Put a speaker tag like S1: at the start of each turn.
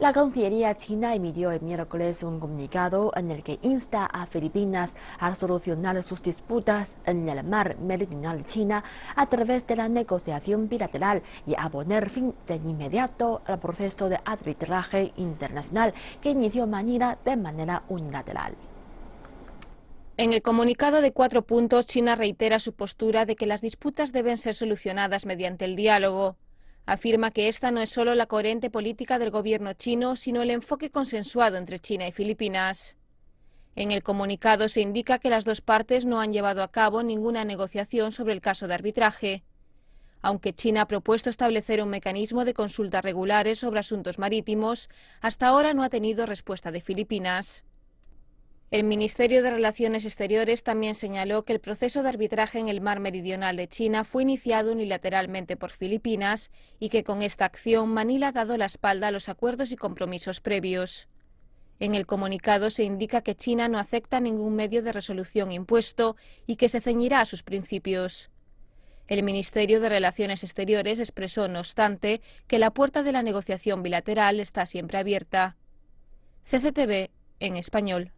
S1: La Cancillería china emitió el miércoles un comunicado en el que insta a Filipinas a solucionar sus disputas en el mar meridional China a través de la negociación bilateral y a poner fin de inmediato al proceso de arbitraje internacional que inició Manila de manera unilateral.
S2: En el comunicado de cuatro puntos, China reitera su postura de que las disputas deben ser solucionadas mediante el diálogo. Afirma que esta no es solo la coherente política del gobierno chino, sino el enfoque consensuado entre China y Filipinas. En el comunicado se indica que las dos partes no han llevado a cabo ninguna negociación sobre el caso de arbitraje. Aunque China ha propuesto establecer un mecanismo de consultas regulares sobre asuntos marítimos, hasta ahora no ha tenido respuesta de Filipinas. El Ministerio de Relaciones Exteriores también señaló que el proceso de arbitraje en el Mar Meridional de China fue iniciado unilateralmente por Filipinas y que con esta acción Manila ha dado la espalda a los acuerdos y compromisos previos. En el comunicado se indica que China no acepta ningún medio de resolución impuesto y que se ceñirá a sus principios. El Ministerio de Relaciones Exteriores expresó, no obstante, que la puerta de la negociación bilateral está siempre abierta. CCTV en español.